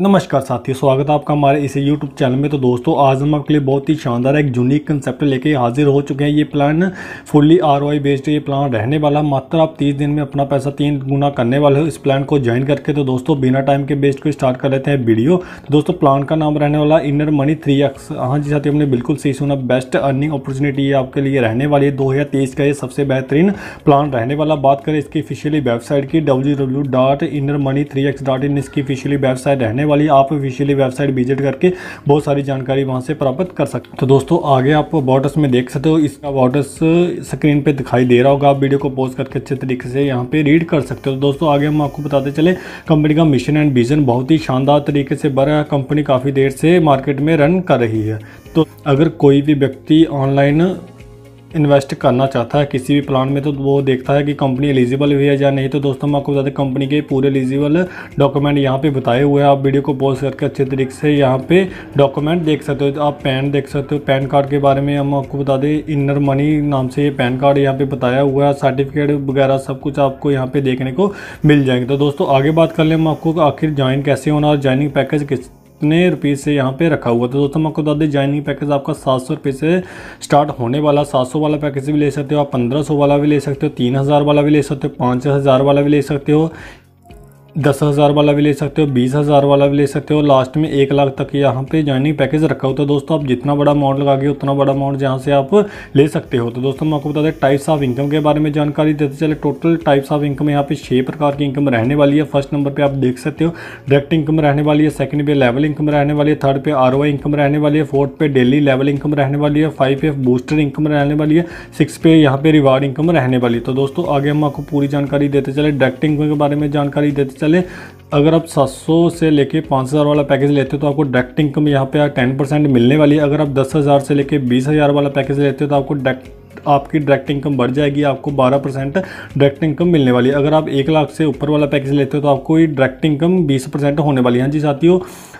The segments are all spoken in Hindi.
नमस्कार साथियों स्वागत है आपका हमारे इसी YouTube चैनल में तो दोस्तों आज हम आपके लिए बहुत ही शानदार एक यूनिक कंसेप्ट लेके हाजिर हो चुके हैं ये plan fully R Y based ये प्लान रहने वाला मात्र आप 30 दिन में अपना पैसा तीन गुना करने वाले हो इस प्लान को ज्वाइन करके तो दोस्तों बिना टाइम के बेस्ट को स्टार्ट कर लेते हैं वीडियो तो दोस्तों प्लान का नाम रहने वाला इनर मनी थ्री एक्स हाँ जी साथियों हमने बिल्कुल सही सुना बेस्ट अर्निंग अपॉर्चुनिटी ये आपके लिए रहने वाली है दो का ये सबसे बेहतरीन प्लान रहने वाला बात करें इसकी ऑफिशियली वेबसाइट की डब्ल्यू इसकी ऑफिशियली वेबसाइट रहने होने वाली आप ऑफिशियली वेबसाइट विजिट करके बहुत सारी जानकारी वहाँ से प्राप्त कर सकते तो दोस्तों आगे आप बॉटस में देख सकते हो इसका बॉटस स्क्रीन पर दिखाई दे रहा होगा आप वीडियो को पोज करके अच्छे तरीके से यहाँ पर रीड कर सकते हो तो दोस्तों आगे हम आपको बताते चले कंपनी का मिशन एंड विजन बहुत ही शानदार तरीके से बड़ा कंपनी काफ़ी देर से मार्केट में रन कर रही है तो अगर कोई भी व्यक्ति ऑनलाइन इन्वेस्ट करना चाहता है किसी भी प्लान में तो वो देखता है कि कंपनी एलिजिबल भी है या नहीं तो दोस्तों हम आपको बता दें कंपनी के पूरे एलिजिबल डॉक्यूमेंट यहाँ पे बताए हुए हैं आप वीडियो को पॉज करके अच्छे तरीके से यहाँ पे डॉक्यूमेंट देख सकते हो तो आप पैन देख सकते हो पैन कार्ड के बारे में हम आपको बता दें इनर मनी नाम से ये पैन कार्ड यहाँ पर बताया हुआ है सर्टिफिकेट वगैरह सब कुछ आपको यहाँ पर देखने को मिल जाएंगे तो दोस्तों आगे बात कर लें हम आपको आखिर ज्वाइन कैसे होना और ज्वाइनिंग पैकेज किस कितने रुपए से यहाँ पे रखा हुआ था दोस्तों मैं आपको बता दें ज्वाइनिंग पैकेज आपका सात सौ रुपये से स्टार्ट होने वाला सात सौ वाला पैकेज भी ले सकते हो आप पंद्रह सौ वाला भी ले सकते हो तीन हज़ार वाला भी ले सकते हो पाँच हज़ार वाला भी ले सकते हो दस हज़ार वाला भी ले सकते हो बीस हज़ार वाला भी ले सकते हो लास्ट में एक लाख तक यहाँ पे ज्वाइनिंग पैकेज रखा होता है दोस्तों आप जितना बड़ा अमाउंट लगाओगे उतना बड़ा अमाउंट जहाँ से आप ले सकते हो तो दोस्तों मैं आपको बता दें टाइप्स ऑफ इनकम के बारे में जानकारी देते चले टोटल टाइप्स ऑफ इनकम यहाँ पे छः प्रकार की इनकम रहने वाली है फर्स्ट नंबर पर आप देख सकते हो डायरेक्ट इनकम रहने वाली है सेकंड पे लेवल इनकम रहने वाली है थर्ड पे आर इनकम रहने वाली है फोर्थ पे डेली लेवल इनकम रहने वाली है फाइव पे बूस्टर इनकम रहने वाली है सिक्स पे यहाँ पे रिवार्ड इनकम रहने वाली है तो दोस्तों आगे हम आपको पूरी जानकारी देते चले डायरेक्ट इनकम के बारे में जानकारी देते चले अगर आप 700 से लेके 5000 वाला पैकेज लेते हो तो आपको डायरेक्ट इनकम यहाँ पे टेन परसेंट मिलने वाली है अगर आप 10000 से लेके 20000 वाला पैकेज लेते हो तो आपको डायरेक्ट आपकी डायरेक्ट इनकम बढ़ जाएगी आपको 12 परसेंट डायरेक्ट इनकम मिलने वाली है अगर आप एक लाख से ऊपर वाला पैकेज लेते हो तो आपको डायरेक्ट इनकम बीस परसेंट होने वाली है हाँ जी साथियों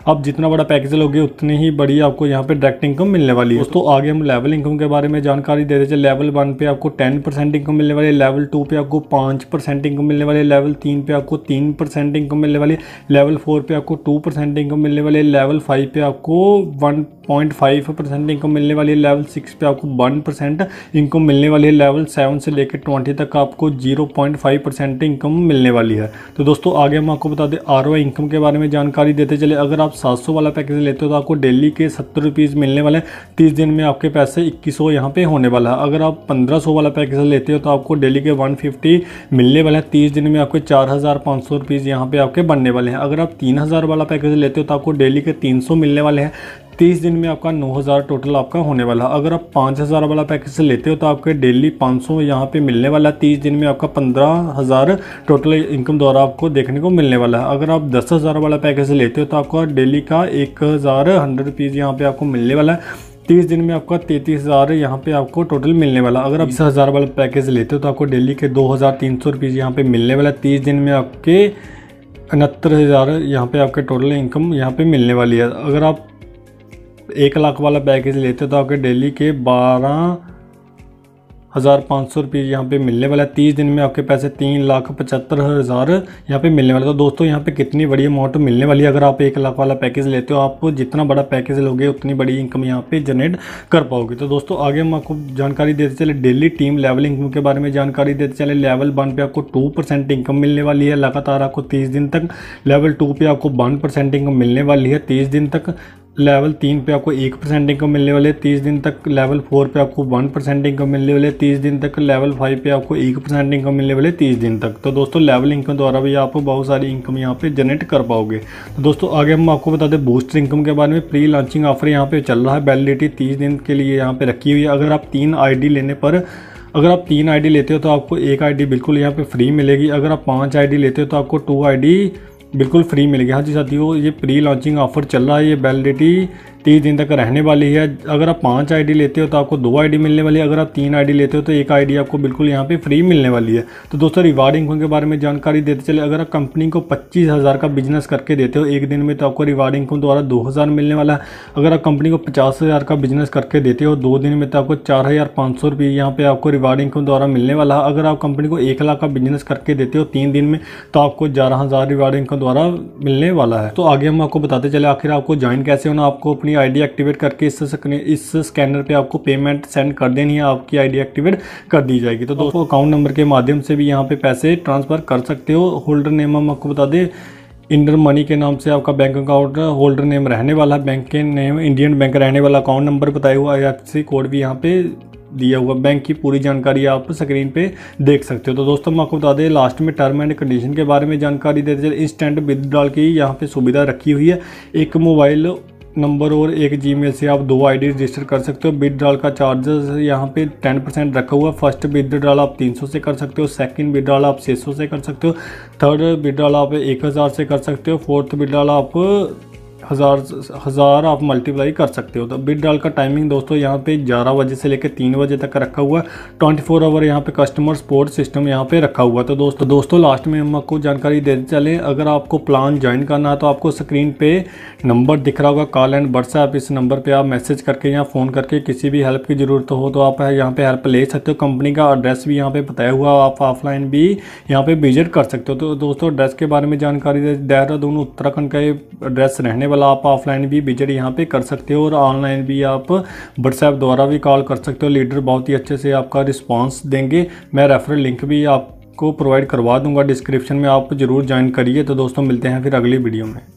आप जितना बड़ा पैकेज लोगे उतनी ही बड़ी आपको यहाँ पे डायरेक्ट इनकम मिलने वाली है दोस्तों आगे हम लेवल इनकम के बारे में जानकारी दे रहे थे लेवल वन पे आपको टेन परसेंट इनकम मिलने वाली है लेवल टू पे आपको पाँच परसेंट इनकम मिलने वाली है लेवल तीन पे आपको तीन परसेंट इनकम मिलने वाली है लेवल फोर पे आपको टू परसेंट इनकम मिलने वाली है लेवल फाइव पे आपको one point five percent income मिलने वाली है लेवल सिक्स पे आपको वन परसेंट इनकम मिलने वाली है लेवल सेवन से लेकर ट्वेंटी तक आपको zero point five percent income मिलने वाली है तो दोस्तों आगे हम आपको बता दें आर इनकम के बारे में जानकारी देते चले अगर आप सात सौ वाला पैकेज लेते हो तो आपको डेली के सत्तर रुपीज़ मिलने वाले हैं तीस दिन में आपके पैसे इक्कीस सौ यहाँ पर होने वाला है अगर आप पंद्रह सौ वाला पैकेज लेते हो तो आपको डेली के वन फिफ्टी मिलने वाले हैं तीस दिन में आपके चार हज़ार पाँच सौ रुपीज़ यहाँ पर आपके बनने वाले हैं अगर आप तीन हज़ार वाला पैकेज लेते हो तो आपको डेली के तीन सौ मिलने वाले हैं तीस दिन में आपका नौ हज़ार टोटल आपका होने वाला अगर आप पाँच हज़ार वाला पैकेज लेते हो तो आपके डेली पाँच सौ यहाँ पर मिलने वाला है तीस दिन में आपका पंद्रह हज़ार टोटल इनकम द्वारा आपको देखने को मिलने वाला है अगर आप दस हज़ार वाला पैकेज लेते हो तो आपका डेली का एक हज़ार हंड्रेड रुपीज़ यहाँ पर आपको मिलने वाला है तीस दिन में आपका तैंतीस हज़ार यहाँ पे आपको टोटल मिलने वाला अगर आप दस हज़ार वाला पैकेज लेते हो तो आपको डेली के दो हज़ार तीन सौ रुपीज़ यहाँ पर मिलने वाला तीस दिन में आपके उनहत्तर हज़ार यहाँ पर आपके टोटल इनकम यहाँ पर मिलने वाली है अगर आप एक लाख वाला पैकेज लेते तो आपके डेली के बारह हज़ार पाँच सौ रुपये यहाँ पे मिलने वाला है तीस दिन में आपके पैसे तीन लाख पचहत्तर हज़ार यहाँ पे मिलने वाला तो दोस्तों यहाँ पे कितनी बड़ी अमाउंट मिलने वाली है अगर आप एक लाख वाला पैकेज लेते हो आप जितना बड़ा पैकेज लोगे उतनी बड़ी इनकम यहाँ पे जनरेट कर पाओगे तो दोस्तों आगे हम आपको जानकारी देते चले डेली टीम लेवल इनकम के बारे में जानकारी देते चले लेवल वन पर आपको टू परसेंट इनकम मिलने वाली है लगातार आपको तीस दिन तक लेवल टू पर आपको वन परसेंट इनकम मिलने वाली है तीस दिन तक लेवल तीन पे आपको एक परसेंट इनकम मिलने वाले तीस दिन तक लेवल फोर पे आपको वन परसेंट इनकम मिलने वाले तीस दिन तक लेवल फाइव पे आपको एक परसेंट इनकम मिलने वाले तीस दिन तक तो दोस्तों लेवल इनकम द्वारा भी आप बहुत सारी इनकम यहाँ पे जनरेट कर पाओगे तो दोस्तों आगे हम आपको बता दें बूस्टर इनकम के बारे में प्री लॉन्चिंग ऑफर यहाँ पे चल रहा है वैलिडिटी तीस दिन के लिए यहाँ पे रखी हुई है अगर आप तीन आई लेने पर अगर आप तीन आई लेते हो तो आपको एक आई बिल्कुल यहाँ पे फ्री मिलेगी अगर आप पाँच आई लेते हो तो आपको टू आई बिल्कुल फ्री मिलेगी हाँ जी साथियों ये प्री लॉन्चिंग ऑफर चल रहा है ये वैलिडिटी तीस दिन तक रहने वाली है अगर आप पाँच आईडी लेते हो तो आपको दो आईडी मिलने वाली है अगर आप तीन आईडी लेते हो तो एक आईडी आपको बिल्कुल यहाँ पे फ्री मिलने वाली है तो दोस्तों रिवार्डिंग इनकम के बारे में जानकारी देते चले अगर आप कंपनी को पच्चीस हज़ार का बिजनेस करके देते हो एक दिन में तो आपको रिवार्डिंग इनकम द्वारा दो हज़ार मिलने वाला है अगर आप कंपनी को पचास हज़ार का बिजनेस करके देते हो दो दिन में तो आपको चार हज़ार पाँच सौ रुपये यहाँ पर आपको रिवार्ड इनकम द्वारा मिलने वाला है अगर आप कंपनी को एक लाख का बिजनेस करके देते हो तीन दिन में तो आपको ग्यारह हज़ार रिवार्ड इनकम द्वारा मिलने वाला है तो आगे हम आपको बताते चले आखिर आपको ज्वाइन कैसे होना आपको अपनी अपनी आईडी एक्टिवेट करके इस इस स्कैनर पे आपको पेमेंट सेंड कर देनी है आपकी आईडी एक्टिवेट कर दी जाएगी तो दोस्तों अकाउंट नंबर के माध्यम से भी यहाँ पे पैसे ट्रांसफ़र कर सकते हो होल्डर नेम हम आपको बता दें इंडर मनी के नाम से आपका बैंक अकाउंट होल्डर नेम रहने वाला बैंक के नेम इंडियन बैंक रहने वाला अकाउंट नंबर बताया हुआ आई कोड भी यहाँ पे दिया हुआ बैंक की पूरी जानकारी आप स्क्रीन पे देख सकते हो तो दोस्तों मैं आपको बता दें लास्ट में टर्म एंड कंडीशन के बारे में जानकारी देते चले इंस्टेंट विदड्रॉल की यहाँ पे सुविधा रखी हुई है एक मोबाइल नंबर और एक जीमेल से आप दो आईडी रजिस्टर कर सकते हो विदड्रॉल का चार्जेस यहाँ पे टेन परसेंट रखा हुआ है फर्स्ट विदड्रॉल आप तीन सौ से कर सकते हो सेकंड विदड्रॉल आप छः सौ से कर सकते हो थर्ड विदड्रॉल आप एक हज़ार से कर सकते हो फोर्थ विदड्रॉल आप हज़ार हज़ार आप मल्टीप्लाई कर सकते हो तो बिट डाल का टाइमिंग दोस्तों यहाँ पे ग्यारह बजे से लेकर तीन बजे तक रखा हुआ है ट्वेंटी फोर आवर यहाँ पे कस्टमर सपोर्ट सिस्टम यहाँ पे रखा हुआ तो दोस्तों दोस्तों लास्ट में हम आपको जानकारी देते चले अगर आपको प्लान ज्वाइन करना है तो आपको स्क्रीन पे नंबर दिख रहा होगा कॉल एंड व्हाट्सएप इस नंबर पर आप मैसेज करके या फ़ोन करके किसी भी हेल्प की ज़रूरत हो तो आप यहाँ पर हेल्प ले सकते हो कंपनी का एड्रेस भी यहाँ पर बताया हुआ आप ऑफलाइन भी यहाँ पर विजिट कर सकते हो तो दोस्तों एड्रेस के बारे में जानकारी देहरादून उत्तराखंड का एड्रेस रहने अवेलेबल आप ऑफलाइन भी विजिट यहाँ पे कर सकते हो और ऑनलाइन भी आप व्हाट्सएप द्वारा भी कॉल कर सकते हो लीडर बहुत ही अच्छे से आपका रिस्पॉन्स देंगे मैं रेफरल लिंक भी आपको प्रोवाइड करवा दूंगा डिस्क्रिप्शन में आप ज़रूर ज्वाइन करिए तो दोस्तों मिलते हैं फिर अगली वीडियो में